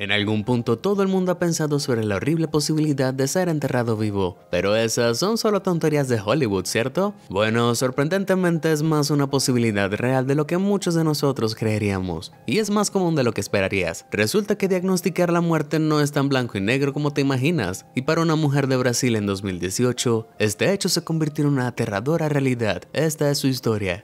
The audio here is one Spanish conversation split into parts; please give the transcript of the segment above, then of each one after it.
En algún punto todo el mundo ha pensado sobre la horrible posibilidad de ser enterrado vivo, pero esas son solo tonterías de Hollywood, ¿cierto? Bueno, sorprendentemente es más una posibilidad real de lo que muchos de nosotros creeríamos, y es más común de lo que esperarías. Resulta que diagnosticar la muerte no es tan blanco y negro como te imaginas, y para una mujer de Brasil en 2018, este hecho se convirtió en una aterradora realidad. Esta es su historia.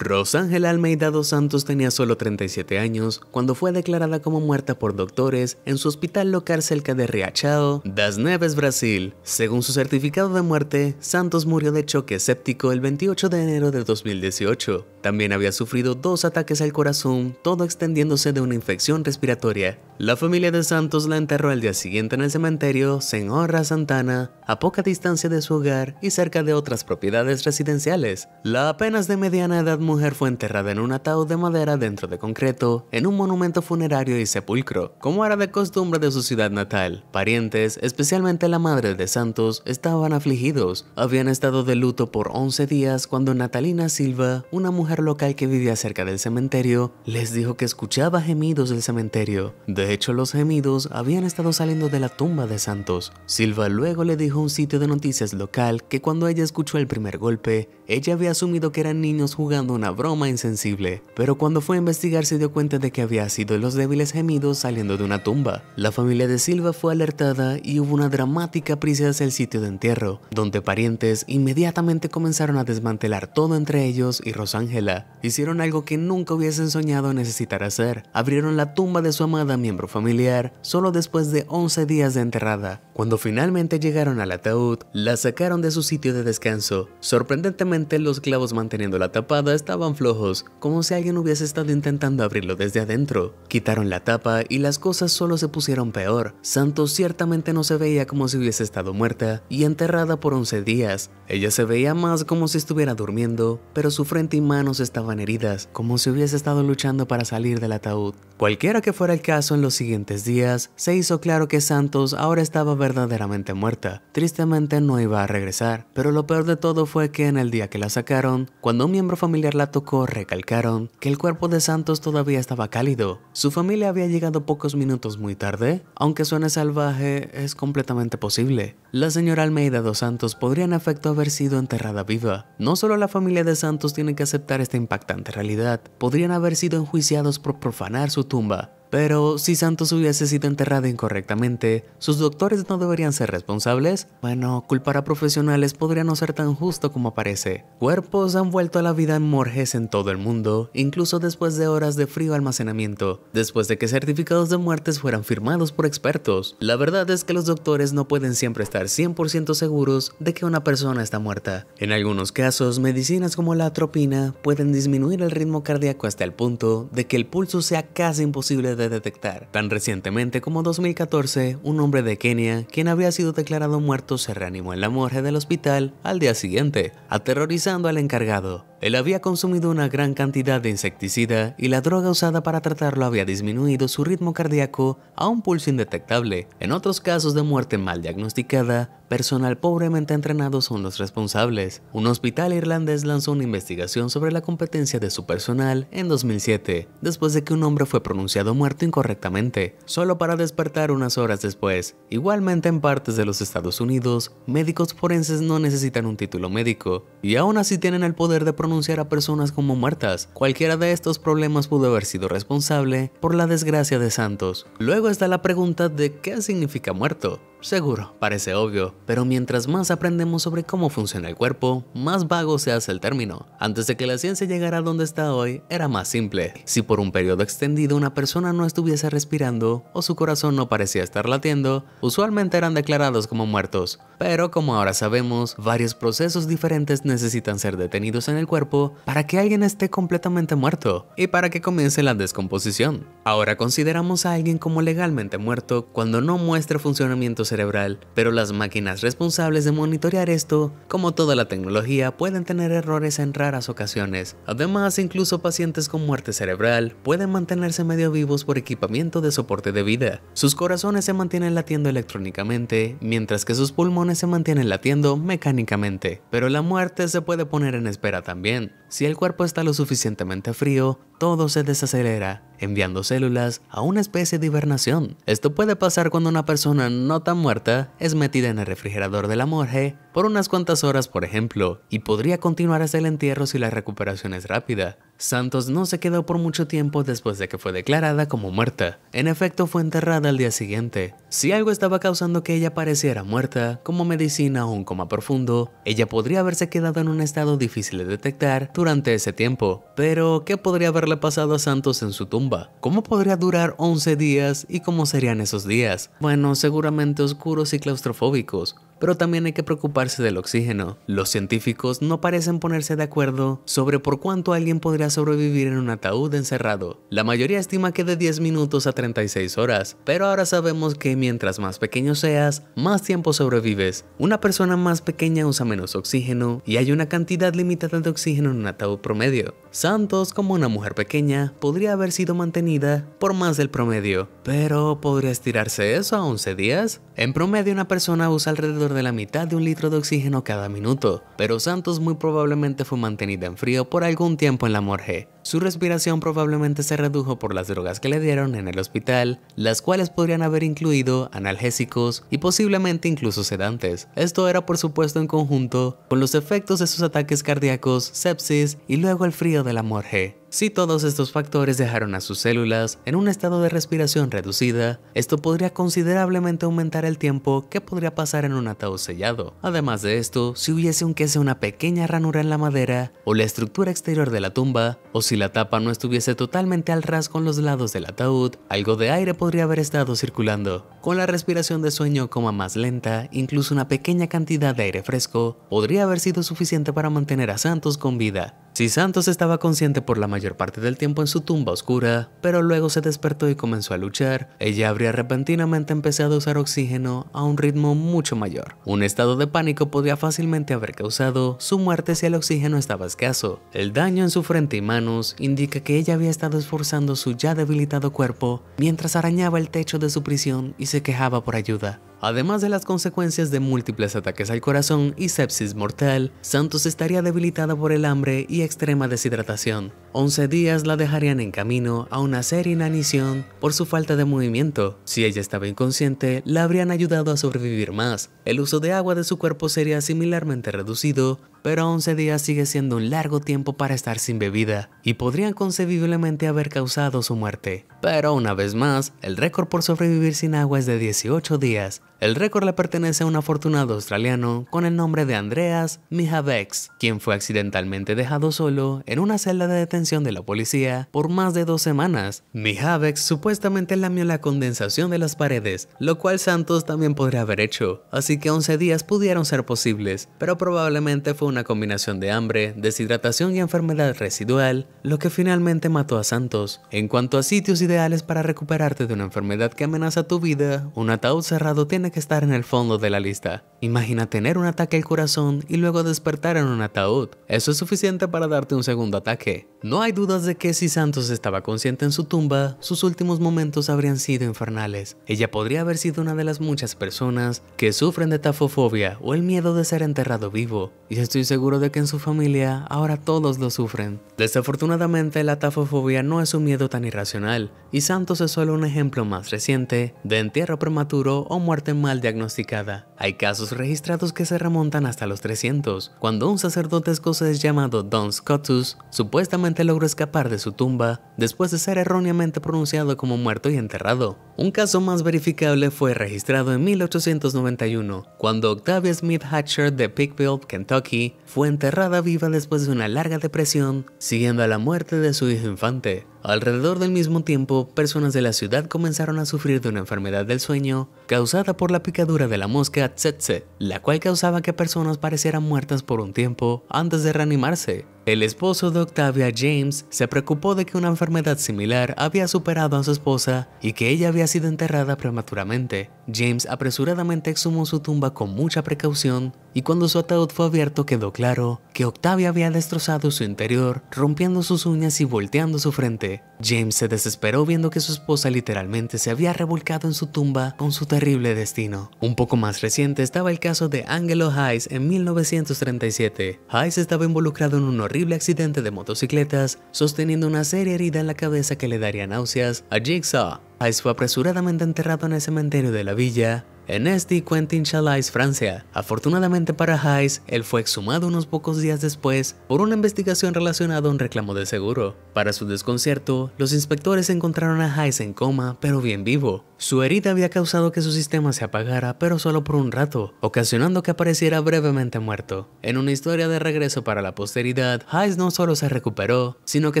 Rosángela Almeida dos Santos tenía solo 37 años cuando fue declarada como muerta por doctores en su hospital local cerca de Riachão Das Neves, Brasil. Según su certificado de muerte, Santos murió de choque séptico el 28 de enero de 2018. También había sufrido dos ataques al corazón, todo extendiéndose de una infección respiratoria. La familia de Santos la enterró al día siguiente en el cementerio Señora Santana, a poca distancia de su hogar y cerca de otras propiedades residenciales. La apenas de mediana edad mujer fue enterrada en un ataúd de madera dentro de concreto, en un monumento funerario y sepulcro, como era de costumbre de su ciudad natal. Parientes, especialmente la madre de Santos, estaban afligidos. Habían estado de luto por 11 días cuando Natalina Silva, una mujer local que vivía cerca del cementerio, les dijo que escuchaba gemidos del cementerio. De de hecho, los gemidos habían estado saliendo de la tumba de Santos. Silva luego le dijo a un sitio de noticias local que cuando ella escuchó el primer golpe, ella había asumido que eran niños jugando una broma insensible, pero cuando fue a investigar se dio cuenta de que había sido los débiles gemidos saliendo de una tumba. La familia de Silva fue alertada y hubo una dramática prisa hacia el sitio de entierro, donde parientes inmediatamente comenzaron a desmantelar todo entre ellos y Rosángela. Hicieron algo que nunca hubiesen soñado necesitar hacer, abrieron la tumba de su amada miembro familiar solo después de 11 días de enterrada. Cuando finalmente llegaron al ataúd, la sacaron de su sitio de descanso. Sorprendentemente los clavos manteniendo la tapada estaban flojos, como si alguien hubiese estado intentando abrirlo desde adentro. Quitaron la tapa y las cosas solo se pusieron peor. Santos ciertamente no se veía como si hubiese estado muerta y enterrada por 11 días. Ella se veía más como si estuviera durmiendo, pero su frente y manos estaban heridas, como si hubiese estado luchando para salir del ataúd. Cualquiera que fuera el caso, en los siguientes días se hizo claro que Santos ahora estaba verdaderamente muerta. Tristemente no iba a regresar, pero lo peor de todo fue que en el día que la sacaron, cuando un miembro familiar la tocó, recalcaron que el cuerpo de Santos todavía estaba cálido. Su familia había llegado pocos minutos muy tarde, aunque suene salvaje, es completamente posible la señora Almeida dos Santos podría en efecto haber sido enterrada viva. No solo la familia de Santos tiene que aceptar esta impactante realidad, podrían haber sido enjuiciados por profanar su tumba. Pero si Santos hubiese sido enterrada incorrectamente, ¿sus doctores no deberían ser responsables? Bueno, culpar a profesionales podría no ser tan justo como parece. Cuerpos han vuelto a la vida en morges en todo el mundo, incluso después de horas de frío almacenamiento, después de que certificados de muertes fueran firmados por expertos. La verdad es que los doctores no pueden siempre estar 100% seguros de que una persona está muerta. En algunos casos, medicinas como la atropina pueden disminuir el ritmo cardíaco hasta el punto de que el pulso sea casi imposible de detectar. Tan recientemente como 2014, un hombre de Kenia, quien había sido declarado muerto, se reanimó en la morgue del hospital al día siguiente, aterrorizando al encargado. Él había consumido una gran cantidad de insecticida y la droga usada para tratarlo había disminuido su ritmo cardíaco a un pulso indetectable. En otros casos de muerte mal diagnosticada, personal pobremente entrenado son los responsables. Un hospital irlandés lanzó una investigación sobre la competencia de su personal en 2007, después de que un hombre fue pronunciado muerto incorrectamente, solo para despertar unas horas después. Igualmente en partes de los Estados Unidos, médicos forenses no necesitan un título médico, y aún así tienen el poder de pronunciar anunciar a personas como muertas. Cualquiera de estos problemas pudo haber sido responsable por la desgracia de Santos. Luego está la pregunta de qué significa muerto. Seguro, parece obvio, pero mientras más aprendemos sobre cómo funciona el cuerpo, más vago se hace el término. Antes de que la ciencia llegara a donde está hoy, era más simple. Si por un periodo extendido una persona no estuviese respirando o su corazón no parecía estar latiendo, usualmente eran declarados como muertos. Pero como ahora sabemos, varios procesos diferentes necesitan ser detenidos en el cuerpo para que alguien esté completamente muerto y para que comience la descomposición. Ahora consideramos a alguien como legalmente muerto cuando no muestra funcionamientos cerebral, pero las máquinas responsables de monitorear esto, como toda la tecnología, pueden tener errores en raras ocasiones. Además, incluso pacientes con muerte cerebral pueden mantenerse medio vivos por equipamiento de soporte de vida. Sus corazones se mantienen latiendo electrónicamente, mientras que sus pulmones se mantienen latiendo mecánicamente, pero la muerte se puede poner en espera también. Si el cuerpo está lo suficientemente frío, todo se desacelera, enviando células a una especie de hibernación. Esto puede pasar cuando una persona no tan muerta es metida en el refrigerador de la morgue por unas cuantas horas, por ejemplo, y podría continuar hasta el entierro si la recuperación es rápida. Santos no se quedó por mucho tiempo después de que fue declarada como muerta. En efecto, fue enterrada al día siguiente. Si algo estaba causando que ella pareciera muerta, como medicina o un coma profundo, ella podría haberse quedado en un estado difícil de detectar durante ese tiempo. Pero, ¿qué podría haberle pasado a Santos en su tumba? ¿Cómo podría durar 11 días y cómo serían esos días? Bueno, seguramente oscuros y claustrofóbicos pero también hay que preocuparse del oxígeno. Los científicos no parecen ponerse de acuerdo sobre por cuánto alguien podría sobrevivir en un ataúd encerrado. La mayoría estima que de 10 minutos a 36 horas, pero ahora sabemos que mientras más pequeño seas, más tiempo sobrevives. Una persona más pequeña usa menos oxígeno y hay una cantidad limitada de oxígeno en un ataúd promedio. Santos, como una mujer pequeña, podría haber sido mantenida por más del promedio, pero ¿podría estirarse eso a 11 días? En promedio una persona usa alrededor de la mitad de un litro de oxígeno cada minuto, pero Santos muy probablemente fue mantenida en frío por algún tiempo en la morgue. Su respiración probablemente se redujo por las drogas que le dieron en el hospital, las cuales podrían haber incluido analgésicos y posiblemente incluso sedantes. Esto era por supuesto en conjunto con los efectos de sus ataques cardíacos, sepsis y luego el frío de la morgue. Si todos estos factores dejaron a sus células en un estado de respiración reducida, esto podría considerablemente aumentar el tiempo que podría pasar en un ataúd sellado. Además de esto, si hubiese un sea una pequeña ranura en la madera o la estructura exterior de la tumba, o si la tapa no estuviese totalmente al ras con los lados del ataúd, algo de aire podría haber estado circulando. Con la respiración de sueño como más lenta, incluso una pequeña cantidad de aire fresco podría haber sido suficiente para mantener a Santos con vida. Si Santos estaba consciente por la mayor parte del tiempo en su tumba oscura, pero luego se despertó y comenzó a luchar, ella habría repentinamente empezado a usar oxígeno a un ritmo mucho mayor. Un estado de pánico podría fácilmente haber causado su muerte si el oxígeno estaba escaso. El daño en su frente y manos indica que ella había estado esforzando su ya debilitado cuerpo mientras arañaba el techo de su prisión y se quejaba por ayuda. Además de las consecuencias de múltiples ataques al corazón y sepsis mortal, Santos estaría debilitada por el hambre y extrema deshidratación. 11 días la dejarían en camino a una seria inanición por su falta de movimiento. Si ella estaba inconsciente, la habrían ayudado a sobrevivir más. El uso de agua de su cuerpo sería similarmente reducido pero 11 días sigue siendo un largo tiempo para estar sin bebida y podrían concebiblemente haber causado su muerte. Pero una vez más, el récord por sobrevivir sin agua es de 18 días. El récord le pertenece a un afortunado australiano con el nombre de Andreas Mihavex, quien fue accidentalmente dejado solo en una celda de detención de la policía por más de dos semanas. Mihavex supuestamente lamió la condensación de las paredes, lo cual Santos también podría haber hecho, así que 11 días pudieron ser posibles, pero probablemente fue una combinación de hambre, deshidratación y enfermedad residual, lo que finalmente mató a Santos. En cuanto a sitios ideales para recuperarte de una enfermedad que amenaza tu vida, un ataúd cerrado tiene que estar en el fondo de la lista. Imagina tener un ataque al corazón y luego despertar en un ataúd. Eso es suficiente para darte un segundo ataque. No hay dudas de que si Santos estaba consciente en su tumba, sus últimos momentos habrían sido infernales. Ella podría haber sido una de las muchas personas que sufren de tafofobia o el miedo de ser enterrado vivo, y estoy seguro de que en su familia ahora todos lo sufren. Desafortunadamente, la tafofobia no es un miedo tan irracional, y Santos es solo un ejemplo más reciente de entierro prematuro o muerte mal diagnosticada. Hay casos registrados que se remontan hasta los 300, cuando un sacerdote escocés llamado Don Scotus supuestamente logró escapar de su tumba después de ser erróneamente pronunciado como muerto y enterrado. Un caso más verificable fue registrado en 1891, cuando Octavia Smith Hatcher de Pickville, Kentucky, fue enterrada viva después de una larga depresión, siguiendo a la muerte de su hijo infante. Alrededor del mismo tiempo, personas de la ciudad comenzaron a sufrir de una enfermedad del sueño causada por la picadura de la mosca tsetse, la cual causaba que personas parecieran muertas por un tiempo antes de reanimarse. El esposo de Octavia, James, se preocupó de que una enfermedad similar había superado a su esposa y que ella había sido enterrada prematuramente. James apresuradamente exhumó su tumba con mucha precaución y cuando su ataúd fue abierto quedó claro que Octavia había destrozado su interior, rompiendo sus uñas y volteando su frente. James se desesperó viendo que su esposa literalmente se había revolcado en su tumba con su terrible destino. Un poco más reciente estaba el caso de Angelo Hayes en 1937. Hayes estaba involucrado en un terrible accidente de motocicletas, sosteniendo una seria herida en la cabeza que le daría náuseas a Jigsaw. Hayes fue apresuradamente enterrado en el cementerio de la villa, en Esti-Quentin-Chalais, Francia. Afortunadamente para Hayes, él fue exhumado unos pocos días después por una investigación relacionada a un reclamo de seguro. Para su desconcierto, los inspectores encontraron a Hayes en coma, pero bien vivo. Su herida había causado que su sistema se apagara, pero solo por un rato, ocasionando que apareciera brevemente muerto. En una historia de regreso para la posteridad, Hayes no solo se recuperó, sino que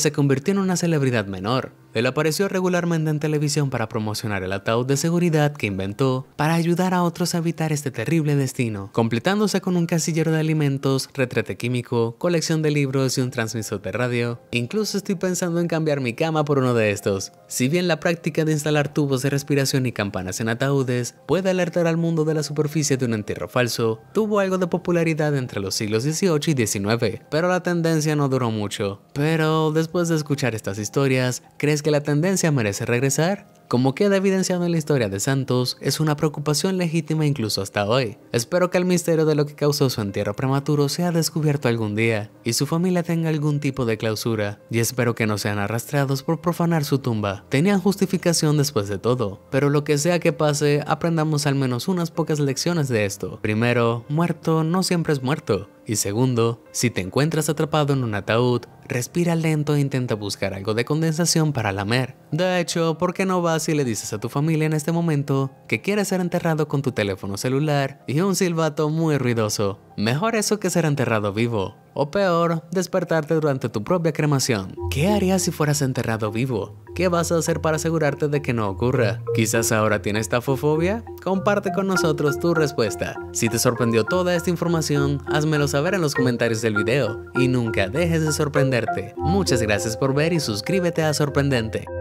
se convirtió en una celebridad menor. Él apareció regularmente en televisión para promocionar el ataúd de seguridad que inventó para ayudar a otros a evitar este terrible destino, completándose con un casillero de alimentos, retrete químico, colección de libros y un transmisor de radio. Incluso estoy pensando en cambiar mi cama por uno de estos. Si bien la práctica de instalar tubos de respiración y campanas en ataúdes puede alertar al mundo de la superficie de un entierro falso, tuvo algo de popularidad entre los siglos XVIII y XIX, pero la tendencia no duró mucho. Pero después de escuchar estas historias, ¿crees que la tendencia merece regresar? Como queda evidenciado en la historia de Santos, es una preocupación legítima incluso hasta hoy. Espero que el misterio de lo que causó su entierro prematuro sea descubierto algún día y su familia tenga algún tipo de clausura, y espero que no sean arrastrados por profanar su tumba. Tenían justificación después de todo, pero lo que sea que pase, aprendamos al menos unas pocas lecciones de esto. Primero, muerto no siempre es muerto. Y segundo, si te encuentras atrapado en un ataúd, respira lento e intenta buscar algo de condensación para lamer. De hecho, ¿por qué no vas y le dices a tu familia en este momento que quieres ser enterrado con tu teléfono celular y un silbato muy ruidoso? Mejor eso que ser enterrado vivo. O peor, despertarte durante tu propia cremación. ¿Qué harías si fueras enterrado vivo? ¿Qué vas a hacer para asegurarte de que no ocurra? ¿Quizás ahora tienes tafofobia? Comparte con nosotros tu respuesta. Si te sorprendió toda esta información, házmelo saber en los comentarios del video y nunca dejes de sorprenderte. Muchas gracias por ver y suscríbete a Sorprendente.